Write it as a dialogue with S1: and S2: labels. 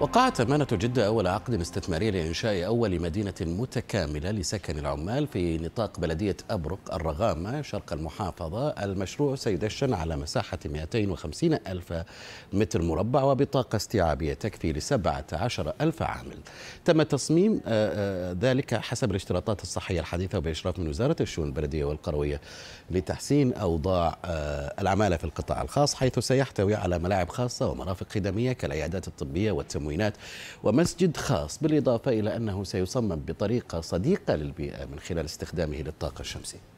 S1: وقعت أمانة جدة أول عقد استثماري لإنشاء أول مدينة متكاملة لسكن العمال في نطاق بلدية أبرق الرغامة شرق المحافظة المشروع سيدشن على مساحة 250 ألف متر مربع وبطاقة استيعابية تكفي لسبعة عشر ألف عامل تم تصميم آه، آه، ذلك حسب الاشتراطات الصحية الحديثة وبإشراف من وزارة الشؤون البلدية والقروية لتحسين أوضاع آه، العمالة في القطاع الخاص حيث سيحتوي على ملاعب خاصة ومرافق خدمية كالعيادات الطبية والتمويل التموينات ومسجد خاص بالإضافة إلى أنه سيصمم بطريقة صديقة للبيئة من خلال استخدامه للطاقة الشمسية